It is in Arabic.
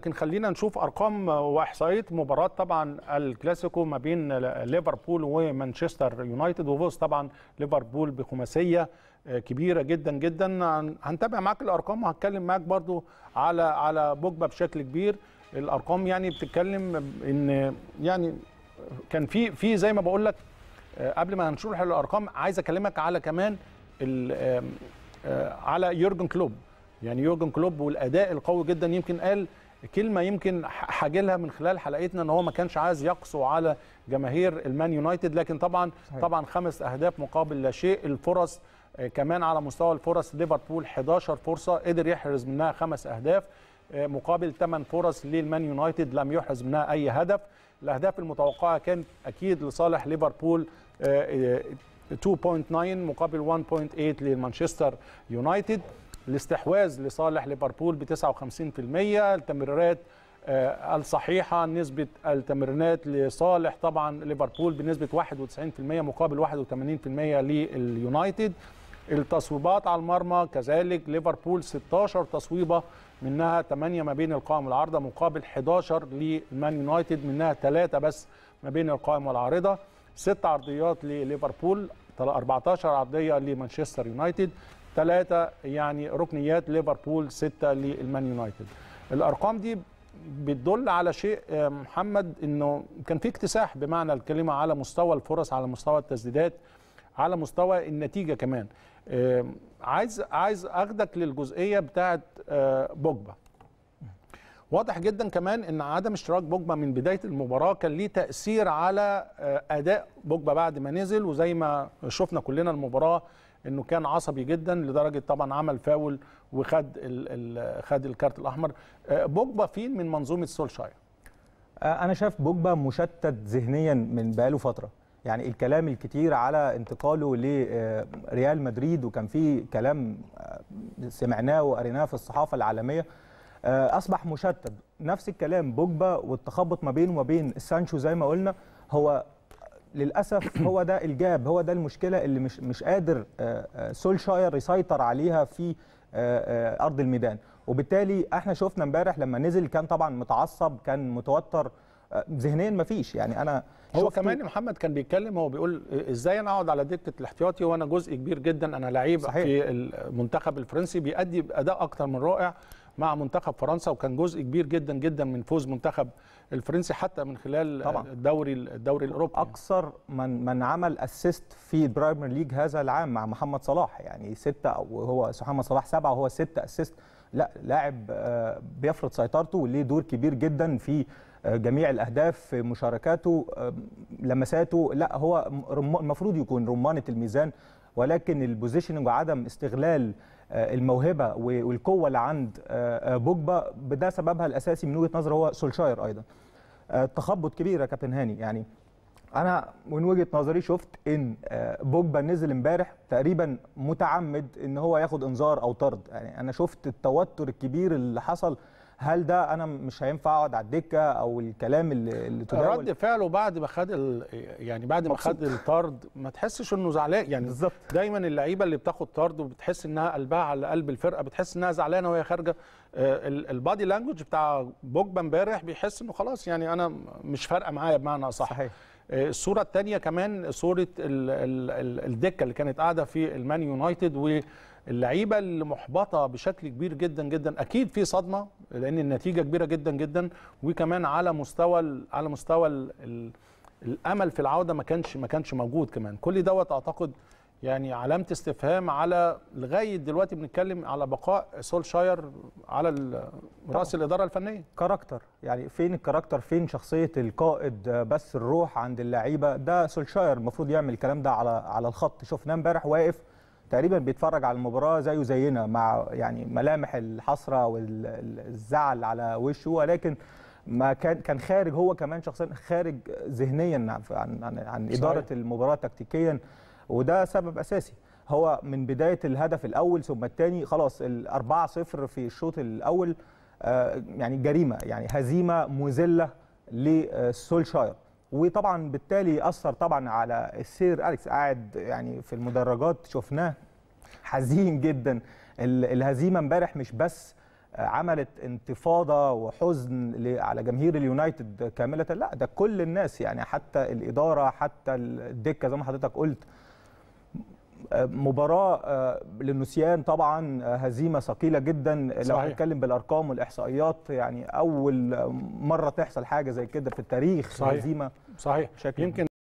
لكن خلينا نشوف ارقام واحصائيات مباراه طبعا الكلاسيكو ما بين ليفربول ومانشستر يونايتد وفوز طبعا ليفربول بخماسيه كبيره جدا جدا هنتابع معاك الارقام وهتكلم معاك برضو على على بوجبا بشكل كبير الارقام يعني بتتكلم ان يعني كان في في زي ما بقول لك قبل ما هنشرح الارقام عايز اكلمك على كمان آه، على يورجن كلوب يعني يورجن كلوب والاداء القوي جدا يمكن قال كلمه يمكن حاجلها من خلال حلقتنا ان هو ما كانش عايز يقسو على جماهير المان يونايتد لكن طبعا صحيح. طبعا خمس اهداف مقابل لا شيء الفرص آه، كمان على مستوى الفرص ليفربول 11 فرصه قدر يحرز منها خمس اهداف آه، مقابل 8 فرص للمان يونايتد لم يحرز منها اي هدف الاهداف المتوقعه كانت اكيد لصالح ليفربول 2.9 آه، مقابل 1.8 لمانشستر يونايتد الاستحواذ لصالح ليفربول ب 59% التمريرات آه، الصحيحه نسبه التمريرات لصالح طبعا ليفربول بنسبه 91% مقابل 81% لليونايتد التصويبات على المرمى كذلك ليفربول 16 تصويبه منها 8 ما بين القائم والعارضه مقابل 11 لمان يونايتد منها 3 بس ما بين القائم والعارضه 6 عرضيات لليفربول 14 عرضيه لمانشستر يونايتد ثلاثة يعني ركنيات ليفربول ستة للمان يونايتد الأرقام دي بتدل على شيء آه، محمد انه كان في اكتساح بمعنى الكلمه على مستوى الفرص على مستوى التسديدات على مستوى النتيجه كمان آه، عايز عايز اخدك للجزئيه بتاعه آه، بوجبا واضح جدا كمان ان عدم اشتراك بوجبا من بدايه المباراه كان ليه تاثير على اداء بوجبا بعد ما نزل وزي ما شفنا كلنا المباراه انه كان عصبي جدا لدرجه طبعا عمل فاول وخد الـ خد الكارت الاحمر آه، بوجبا فين من منظومه سولشاير آه، انا شايف بوجبا مشتت ذهنيا من بقاله فتره يعني الكلام الكتير على انتقاله لريال آه، مدريد وكان في كلام سمعناه وقريناه في الصحافه العالميه اصبح مشتت نفس الكلام بوجبا والتخبط ما بينه وما بين سانشو زي ما قلنا هو للاسف هو ده الجاب هو ده المشكله اللي مش مش قادر آه، آه، سولشاير يسيطر عليها في آه، ارض الميدان وبالتالي احنا شفنا امبارح لما نزل كان طبعا متعصب كان متوتر ذهنيا مفيش يعني انا هو كمان محمد كان بيتكلم هو بيقول ازاي انا اقعد على دكه الاحتياطي وانا جزء كبير جدا انا لعيب صحيح. في المنتخب الفرنسي بيأدي اداء اكتر من رائع مع منتخب فرنسا وكان جزء كبير جدا جدا من فوز منتخب الفرنسي حتى من خلال طبعا. الدوري الدوري الاوروبي يعني. اكثر من من عمل اسيست في برايمر ليج هذا العام مع محمد صلاح يعني سته او هو محمد صلاح سبعه وهو سته اسيست لا لاعب آه، بيفرض سيطرته وليه دور كبير جدا في آه، جميع الاهداف في مشاركاته آه، لمساته لا هو المفروض يكون رمانه الميزان ولكن البوزيشننج وعدم استغلال آه، الموهبه والقوه اللي عند آه، آه، بوجبا ده سببها الاساسي من وجهه نظر هو سولشاير ايضا تخبط كبير يا كابتن هاني يعني انا من وجهه نظري شفت ان بوجبا نزل امبارح تقريبا متعمد ان هو ياخد انذار او طرد يعني انا شفت التوتر الكبير اللي حصل هل ده انا مش هينفع اقعد على الدكه او الكلام اللي, تداول رد فعله بعد ما خد يعني بعد ما خد الطرد ما تحسش انه زعلان يعني بالزبط. دايما اللعيبه اللي بتاخد طرد وبتحس انها قلبها على قلب الفرقه بتحس انها زعلانه وهي خارجه آه، البادي لانجوج بتاع بوجبا امبارح بيحس انه خلاص يعني انا مش فارقه معايا بمعنى اصح صحيح آه، الصوره الثانيه كمان صوره الدكه اللي كانت قاعده في المان يونايتد و اللعيبه اللي محبطه بشكل كبير جدا جدا اكيد في صدمه لان النتيجه كبيره جدا جدا وكمان على مستوى على مستوى الامل في العوده ما كانش ما كانش موجود كمان كل دوت اعتقد يعني علامه استفهام على لغايه دلوقتي بنتكلم على بقاء سولشاير على راس الاداره الفنيه كاركتر يعني فين الكاركتر فين شخصيه القائد بس الروح عند اللعيبه ده سولشاير المفروض يعمل الكلام ده على على الخط شفناه امبارح واقف تقريبا بيتفرج على المباراه زيه زينا مع يعني ملامح الحسره والزعل على وشه ولكن ما كان كان خارج هو كمان شخصيا خارج ذهنيا عن عن, عن اداره المباراه تكتيكيا وده سبب اساسي هو من بدايه الهدف الاول ثم الثاني خلاص ال 4 0 في الشوط الاول آه، يعني جريمه يعني هزيمه مذله لسولشاير وطبعا بالتالي اثر طبعا على السير اليكس قاعد يعني في المدرجات شفناه حزين جدا الهزيمه امبارح مش بس عملت انتفاضه وحزن على جماهير اليونايتد كامله لا ده كل الناس يعني حتى الاداره حتى الدكه زي ما حضرتك قلت مباراه للنسيان آه، طبعا آه، هزيمه ثقيله جدا صحيح. لو هنتكلم بالارقام والاحصائيات يعني اول آه، مره تحصل حاجه زي كده في التاريخ صحيح. هزيمه صحيح يمكن